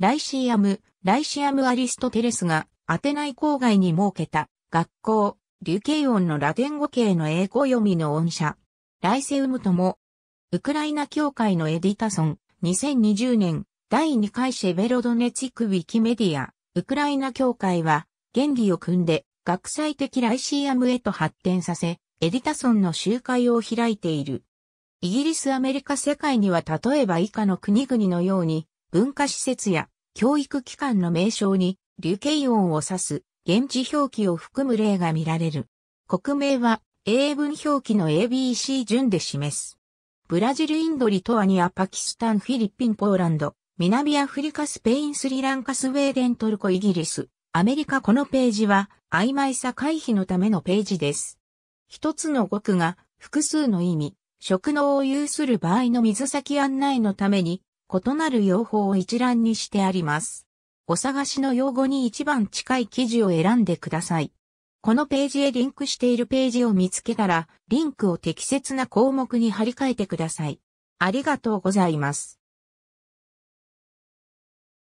ライシアム、ライシアムアリストテレスがアテナイ郊外に設けた学校、リュケイオンのラテン語系の英語読みの音社、ライセウムとも、ウクライナ協会のエディタソン、2020年、第2回シェベロドネツィクウィキメディア、ウクライナ協会は、原理を組んで、学際的ライシアムへと発展させ、エディタソンの集会を開いている。イギリスアメリカ世界には例えば以下の国々のように、文化施設や教育機関の名称に、流慶音を指す、現地表記を含む例が見られる。国名は、英文表記の ABC 順で示す。ブラジル、インド、リトアニア、パキスタン、フィリピン、ポーランド、南アフリカ、スペイン、スリランカ、スウェーデン、トルコ、イギリス、アメリカこのページは曖昧さ回避のためのページです。一つの語句が複数の意味、職能を有する場合の水先案内のために異なる用法を一覧にしてあります。お探しの用語に一番近い記事を選んでください。このページへリンクしているページを見つけたら、リンクを適切な項目に貼り替えてください。ありがとうございます。